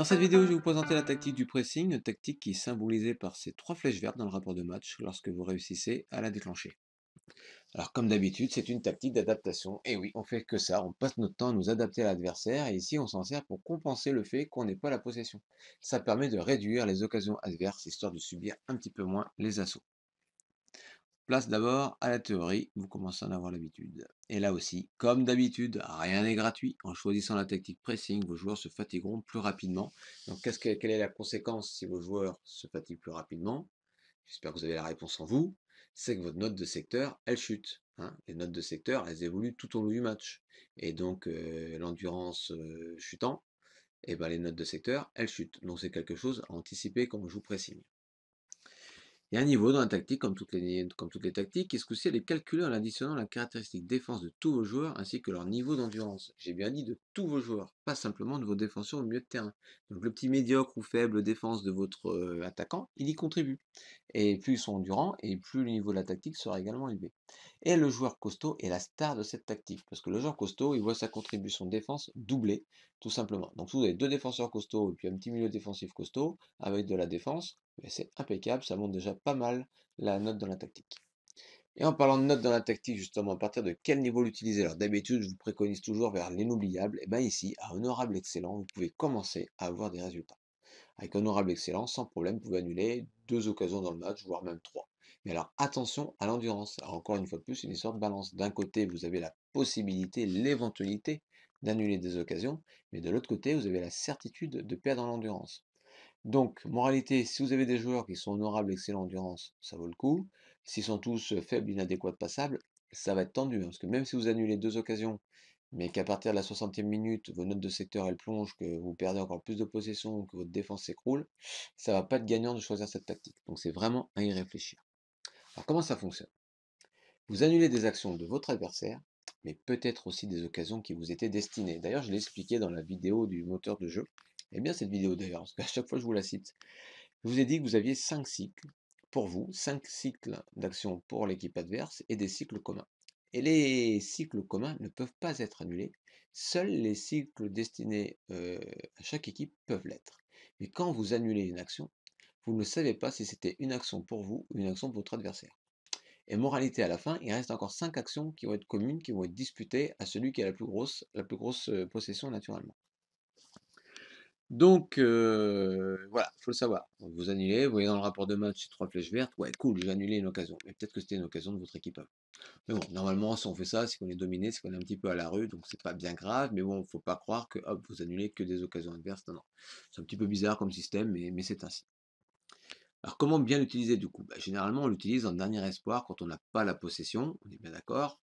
Dans cette vidéo, je vais vous présenter la tactique du pressing, une tactique qui est symbolisée par ces trois flèches vertes dans le rapport de match lorsque vous réussissez à la déclencher. Alors comme d'habitude, c'est une tactique d'adaptation. Et oui, on fait que ça, on passe notre temps à nous adapter à l'adversaire et ici on s'en sert pour compenser le fait qu'on n'ait pas la possession. Ça permet de réduire les occasions adverses histoire de subir un petit peu moins les assauts place d'abord à la théorie, vous commencez à en avoir l'habitude. Et là aussi, comme d'habitude, rien n'est gratuit. En choisissant la tactique pressing, vos joueurs se fatigueront plus rapidement. Donc quelle est la conséquence si vos joueurs se fatiguent plus rapidement J'espère que vous avez la réponse en vous. C'est que votre note de secteur, elle chute. Hein. les notes de secteur, elles évoluent tout au long du match. Et donc euh, l'endurance euh, chutant, et eh ben, les notes de secteur, elles chutent. Donc c'est quelque chose à anticiper quand on joue pressing. Et un niveau dans la tactique, comme toutes les, comme toutes les tactiques, est ce que ci elle est calculée en additionnant la caractéristique défense de tous vos joueurs ainsi que leur niveau d'endurance. J'ai bien dit de tous vos joueurs, pas simplement de vos défenseurs au milieu de terrain. Donc le petit médiocre ou faible défense de votre euh, attaquant, il y contribue. Et plus ils sont endurants, et plus le niveau de la tactique sera également élevé. Et le joueur costaud est la star de cette tactique, parce que le joueur costaud, il voit sa contribution de défense doublée, tout simplement. Donc si vous avez deux défenseurs costauds, et puis un petit milieu défensif costaud, avec de la défense, ben, c'est impeccable, ça monte déjà pas mal la note dans la tactique. Et en parlant de note dans la tactique, justement, à partir de quel niveau l'utiliser Alors d'habitude, je vous préconise toujours vers l'inoubliable, et bien ici, à honorable excellent, vous pouvez commencer à avoir des résultats avec honorable excellence, sans problème, pouvez annuler deux occasions dans le match, voire même trois. Mais alors attention à l'endurance. Encore une fois de plus, une sorte de balance. D'un côté, vous avez la possibilité, l'éventualité d'annuler des occasions, mais de l'autre côté, vous avez la certitude de perdre en endurance. Donc, moralité, si vous avez des joueurs qui sont honorables, excellents endurance, ça vaut le coup. S'ils sont tous faibles, inadéquats, passables, ça va être tendu, hein, parce que même si vous annulez deux occasions mais qu'à partir de la 60e minute, vos notes de secteur elles plongent, que vous perdez encore plus de possession, que votre défense s'écroule, ça ne va pas être gagnant de choisir cette tactique. Donc c'est vraiment à y réfléchir. Alors comment ça fonctionne Vous annulez des actions de votre adversaire, mais peut-être aussi des occasions qui vous étaient destinées. D'ailleurs, je l'ai expliqué dans la vidéo du moteur de jeu. Et bien cette vidéo d'ailleurs, parce qu'à chaque fois je vous la cite. Je vous ai dit que vous aviez 5 cycles pour vous, 5 cycles d'action pour l'équipe adverse et des cycles communs et les cycles communs ne peuvent pas être annulés. Seuls les cycles destinés à chaque équipe peuvent l'être. Mais quand vous annulez une action, vous ne savez pas si c'était une action pour vous ou une action pour votre adversaire. Et moralité à la fin, il reste encore 5 actions qui vont être communes, qui vont être disputées à celui qui a la plus grosse, possession naturellement. Donc voilà, il faut le savoir. Vous annulez, vous voyez dans le rapport de match trois flèches vertes, ouais cool, j'ai annulé une occasion. Mais peut-être que c'était une occasion de votre équipe mais bon, normalement, si on fait ça, c'est qu'on est dominé, c'est qu'on est un petit peu à la rue, donc c'est pas bien grave. Mais bon, faut pas croire que hop, vous annulez que des occasions adverses. Non, non. C'est un petit peu bizarre comme système, mais, c'est ainsi. Alors comment bien l'utiliser du coup bah, Généralement, on l'utilise en dernier espoir quand on n'a pas la possession, on est bien d'accord.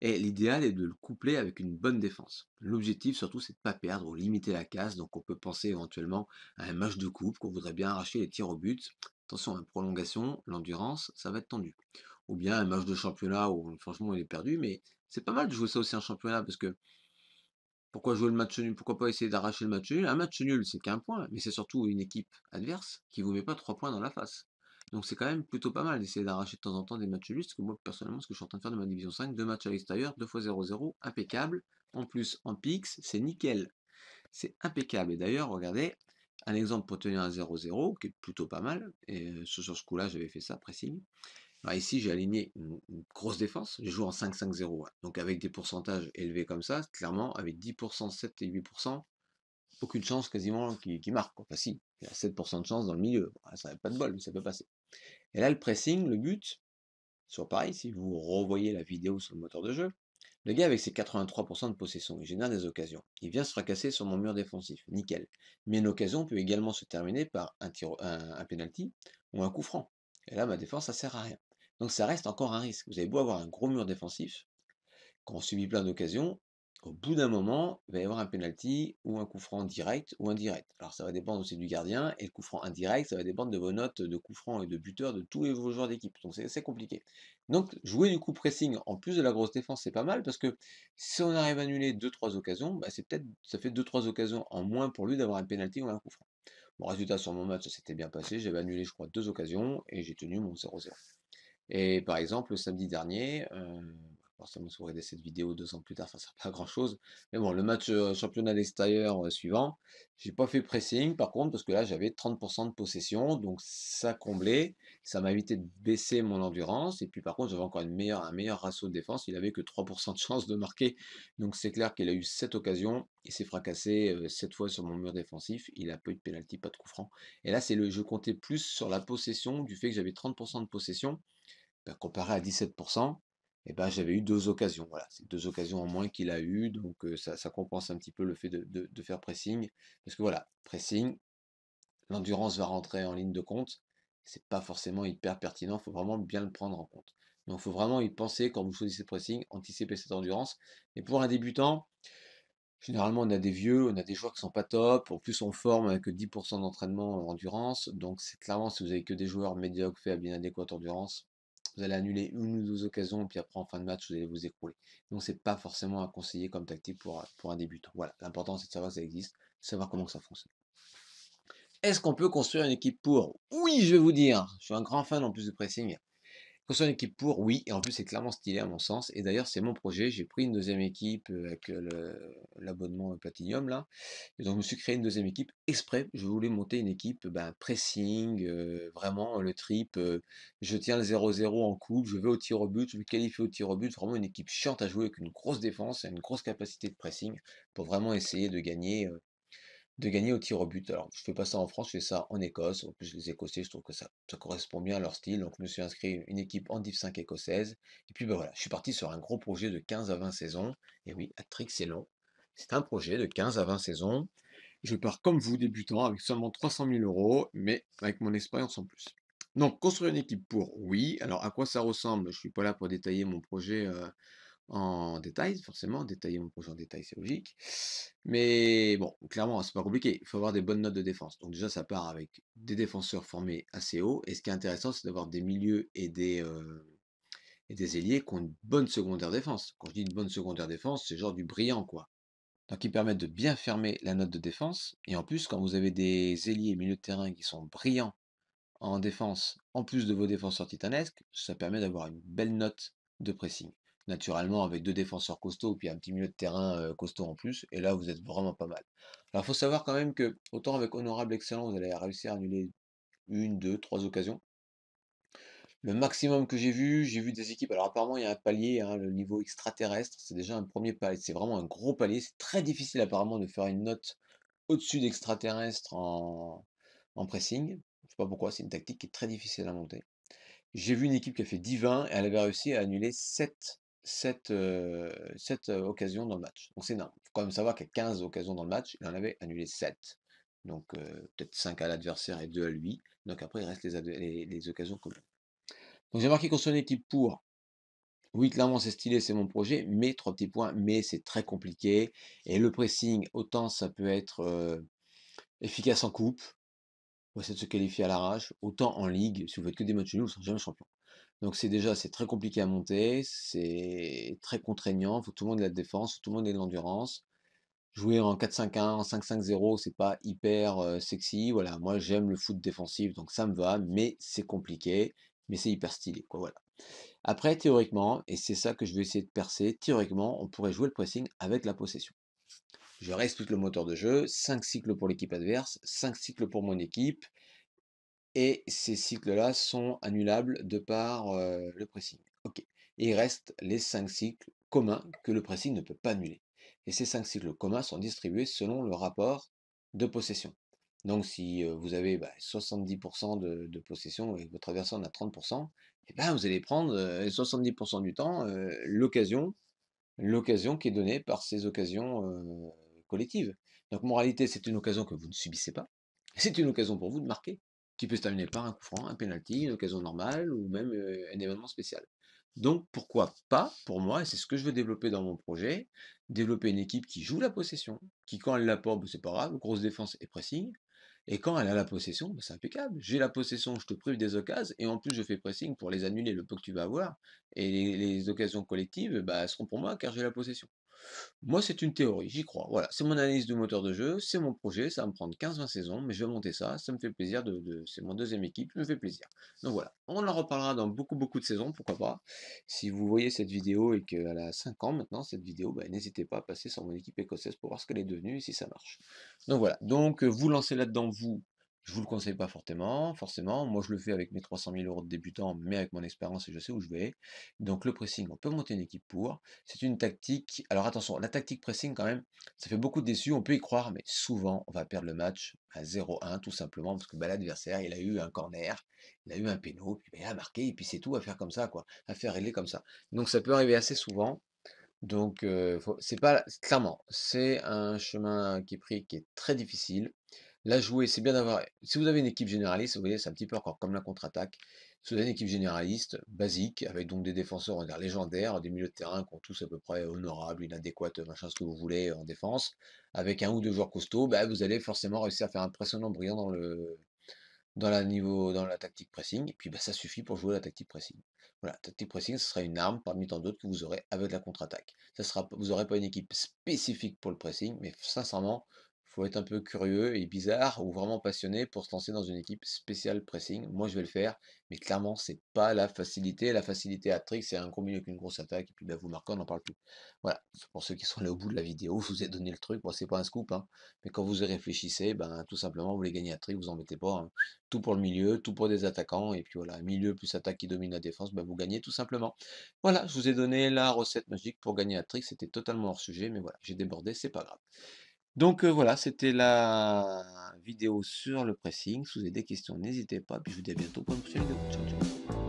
Et l'idéal est de le coupler avec une bonne défense. L'objectif surtout c'est de ne pas perdre ou limiter la casse, donc on peut penser éventuellement à un match de coupe qu'on voudrait bien arracher les tirs au but. Attention, la prolongation, l'endurance, ça va être tendu. Ou bien un match de championnat où franchement il est perdu, mais c'est pas mal de jouer ça aussi en championnat parce que pourquoi jouer le match nul Pourquoi pas essayer d'arracher le match nul Un match nul, c'est qu'un point, mais c'est surtout une équipe adverse qui vous met pas trois points dans la face. Donc c'est quand même plutôt pas mal d'essayer d'arracher de temps en temps des matchs nuls, parce que moi personnellement ce que je suis en train de faire de ma division 5, deux matchs à l'extérieur, deux fois 0-0, impeccable. En plus en PIX, c'est nickel. C'est impeccable. Et d'ailleurs, regardez, un exemple pour tenir à 0 qui est plutôt pas mal. Et sur ce coup-là, j'avais fait ça, pressing. ici, j'ai aligné une, grosse défense. Je joue en 5-5-0. Donc avec des pourcentages élevés comme ça, clairement, avec 10%, 7 et 8%, aucune chance quasiment qui, marque. Enfin si, il y a 7% de chance dans le milieu. Ça n'a pas de bol, mais ça peut passer. Et là, le pressing, le but, soit pareil, si vous revoyez la vidéo sur le moteur de jeu, le gars avec ses 83% de possession, il génère des occasions. Il vient se fracasser sur mon mur défensif, nickel. Mais une occasion peut également se terminer par un, tir un, penalty ou un coup franc. Et là, ma défense, ça sert à rien. Donc ça reste encore un risque. Vous avez beau avoir un gros mur défensif, quand on subit plein d'occasions, au bout d'un moment, il va y avoir un penalty ou un coup franc direct ou indirect. Alors ça va dépendre aussi du gardien et le coup franc indirect, ça va dépendre de vos notes de coup franc et de buteur de tous vos joueurs d'équipe. Donc c'est compliqué. Donc jouer du coup pressing en plus de la grosse défense, c'est pas mal parce que si on arrive à annuler 2-3 occasions, bah, c'est peut-être ça fait 2-3 occasions en moins pour lui d'avoir un penalty ou un coup franc. Mon résultat sur mon match, ça s'était bien passé. J'avais annulé je crois deux occasions et j'ai tenu mon 0-0. Et par exemple, le samedi dernier, euh, forcément si vous regardez cette vidéo deux ans plus tard, ça ne sert pas à grand chose. Mais bon, le match championnat d'extérieur suivant, suivant, j'ai pas fait pressing par contre, parce que là j'avais 30% de possession, donc ça comblait, ça m'a évité de baisser mon endurance, et puis par contre j'avais encore une meilleure, un meilleur ratio de défense, il avait que 3% de chance de marquer, donc c'est clair qu'il a eu 7 occasions, il s'est fracassé cette fois sur mon mur défensif, il a pas eu de pénalty, pas de coup franc. Et là c'est le, je comptais plus sur la possession, du fait que j'avais 30% de possession, bah, comparé à 17%, ben, j'avais eu deux occasions. Voilà, c'est deux occasions en moins qu'il a eu, donc ça, compense un petit peu le fait de, faire pressing. Parce que voilà, pressing, l'endurance va rentrer en ligne de compte. C'est pas forcément hyper pertinent, il faut vraiment bien le prendre en compte. Donc il faut vraiment y penser quand vous choisissez pressing, anticiper cette endurance. Et pour un débutant, généralement on a des vieux, on a des joueurs qui sont pas top, en plus on forme avec 10% d'entraînement en endurance, donc c'est clairement si vous avez que des joueurs médiocres faibles, à bien adéquate endurance, vous allez annuler une ou deux occasions, puis après en fin de match, vous allez vous écrouler. Donc c'est pas forcément à conseiller comme tactique pour, euh, pour un débutant. Voilà, l'important c'est de savoir que ça existe, de savoir comment ça fonctionne. Est-ce qu'on peut construire une équipe pour Oui, je vais vous dire, je suis un grand fan en plus de pressing. Qu'on une équipe pour, oui, et en plus c'est clairement stylé à mon sens. Et d'ailleurs c'est mon projet, j'ai pris une deuxième équipe euh, avec euh, l'abonnement euh, Platinum là. Et donc je me suis créé une deuxième équipe exprès. Je voulais monter une équipe ben, pressing, vraiment le trip, je tiens le 0-0 en coupe, je vais au tir au but, je me qualifie au tir au but. Vraiment une équipe chiante à jouer avec une grosse défense, une grosse capacité de pressing pour vraiment essayer de gagner de gagner au tir au but. Alors, je fais pas ça en France, je fais ça en Écosse. En plus, les Écossais, je trouve que ça, ça correspond bien à leur style. Donc, je me suis inscrit une équipe en Div 5 écossaise. Et puis, ben voilà, je suis parti sur un gros projet de 15 à 20 saisons. Et oui, à c'est long. C'est un projet de 15 à 20 saisons. Je pars comme vous, débutant, avec seulement 300 000 euros, mais avec mon expérience en plus. Donc, construire une équipe pour, oui. Alors, à quoi ça ressemble Je suis pas là pour détailler mon projet. Euh, en détail, forcément, détailler mon projet en détail, c'est logique. Mais bon, clairement, c'est pas compliqué. Il faut avoir des bonnes notes de défense. Donc déjà, ça part avec des défenseurs formés assez haut. Et ce qui est intéressant, c'est d'avoir des milieux et des euh, et des ailiers qui ont une bonne secondaire défense. Quand je dis une bonne secondaire défense, c'est genre du brillant, quoi. Donc ils permettent de bien fermer la note de défense. Et en plus, quand vous avez des ailiers et milieux de terrain qui sont brillants en défense, en plus de vos défenseurs titanesques, ça permet d'avoir une belle note de pressing naturellement avec deux défenseurs costauds puis un petit milieu de terrain costaud en plus et là vous êtes vraiment pas mal. Alors faut savoir quand même que autant avec honorable excellent vous allez réussir à annuler une, deux, trois occasions. Le maximum que j'ai vu, j'ai vu des équipes. Alors apparemment il y a un palier, hein, le niveau extraterrestre, c'est déjà un premier palier, c'est vraiment un gros palier. C'est très difficile apparemment de faire une note au-dessus d'extraterrestre en, pressing. Je sais pas pourquoi, c'est une tactique qui est très difficile à monter. J'ai vu une équipe qui a fait 10-20 et elle avait réussi à annuler 7 7 occasions occasion dans le match. Donc c'est énorme. Il faut quand même savoir qu'il y a 15 occasions dans le match, il en avait annulé 7. Donc peut-être 5 à l'adversaire et 2 à lui. Donc après, il reste les, les, occasions communes. Donc j'ai marqué qu'on une équipe pour. Oui, clairement, c'est stylé, c'est mon projet, mais trois petits points, mais c'est très compliqué. Et le pressing, autant ça peut être efficace en coupe, pour essayer de se qualifier à l'arrache, autant en ligue, si vous faites que des matchs nuls, vous ne serez jamais champion. Donc c'est déjà c'est très compliqué à monter, c'est très contraignant, il faut tout le monde ait de la défense, tout le monde ait de l'endurance. Jouer en 4-5-1, 5-5-0, c'est pas hyper sexy. Voilà, moi j'aime le foot défensif, donc ça me va, mais c'est compliqué, mais c'est hyper stylé, quoi, voilà. Après, théoriquement, et c'est ça que je vais essayer de percer, théoriquement, on pourrait jouer le pressing avec la possession. Je reste tout le moteur de jeu, 5 cycles pour l'équipe adverse, 5 cycles pour mon équipe, et ces cycles-là sont annulables de par le pressing. Ok. il reste les cinq cycles communs que le pressing ne peut pas annuler. Et ces cinq cycles communs sont distribués selon le rapport de possession. Donc si vous avez 70% bah, de, possession et que votre adversaire en a 30%, et eh ben, vous allez prendre 70% du temps l'occasion l'occasion qui est donnée par ces occasions collectives. Donc moralité, c'est une occasion que vous ne subissez pas. C'est une occasion pour vous de marquer qui peut se terminer par un coup franc, un penalty, une occasion normale ou même un événement spécial. Donc pourquoi pas, pour moi, et c'est ce que je veux développer dans mon projet, développer une équipe qui joue la possession, qui quand elle la bah, c'est pas grave, grosse défense et pressing, et quand elle a la possession, bah, c'est impeccable. J'ai la possession, je te prive des occasions, et en plus je fais pressing pour les annuler le peu que tu vas avoir, et les, occasions collectives bah, seront pour moi car j'ai la possession. Moi, c'est une théorie, j'y crois. Voilà, c'est mon analyse du moteur de jeu, c'est mon projet, ça va me prendre 15-20 saisons, mais je vais monter ça, ça me fait plaisir, de, c'est mon deuxième équipe, ça me fait plaisir. Donc voilà, on en reparlera dans beaucoup beaucoup de saisons, pourquoi pas. Si vous voyez cette vidéo et qu'elle a 5 ans maintenant, cette vidéo, ben, n'hésitez pas à passer sur mon équipe écossaise pour voir ce qu'elle est devenue et si ça marche. Donc voilà, donc vous lancez là-dedans, vous, je vous le conseille pas fortement, forcément. Moi, je le fais avec mes 300 000 euros de débutant, mais avec mon expérience et je sais où je vais. Donc, le pressing, on peut monter une équipe pour. C'est une tactique. Alors, attention, la tactique pressing, quand même, ça fait beaucoup de déçus. On peut y croire, mais souvent, on va perdre le match à 0-1, tout simplement, parce que bah, l'adversaire, il a eu un corner, il a eu un péno, puis bah, il a marqué, et puis c'est tout à faire comme ça, quoi, à faire régler comme ça. Donc, ça peut arriver assez souvent. Donc, euh, c'est pas clairement, c'est un chemin qui est pris qui est très difficile. La jouer, c'est bien d'avoir... Si vous avez une équipe généraliste, vous voyez, c'est un petit peu encore comme la contre-attaque. Si vous avez une équipe généraliste, basique, avec donc des défenseurs, on va dire, légendaires, des milieux de terrain qui ont tous à peu près honorables, inadéquates, machin, ce que vous voulez en défense, avec un ou deux joueurs costauds, bah, vous allez forcément réussir à faire un impressionnant brillant dans le, dans la, niveau, dans la tactique pressing, et puis bah, ça suffit pour jouer la tactique pressing. Voilà, tactique pressing, ce sera une arme parmi tant d'autres que vous aurez avec la contre-attaque. vous n'aurez pas une équipe spécifique pour le pressing, mais sincèrement, faut être un peu curieux et bizarre ou vraiment passionné pour se lancer dans une équipe spéciale pressing. Moi, je vais le faire, mais clairement, c'est pas la facilité. La facilité à trick, c'est un gros milieu avec une grosse attaque. Et puis, bah, vous marquez, on n'en parle plus. Voilà. Pour ceux qui sont allés au bout de la vidéo, je vous ai donné le truc. Bon, c'est pas un scoop, hein, mais quand vous y réfléchissez, ben, tout simplement, vous les gagner à trick, vous en mettez pas. Hein. Tout pour le milieu, tout pour des attaquants. Et puis voilà, milieu plus attaque qui domine la défense, ben, vous gagnez tout simplement. Voilà, je vous ai donné la recette magique pour gagner à trick. C'était totalement hors sujet, mais voilà, j'ai débordé, c'est pas grave. Donc voilà, c'était la vidéo sur le pressing. Si vous avez des questions, n'hésitez pas. Puis je vous dis à bientôt pour une prochaine vidéo. Ciao, ciao.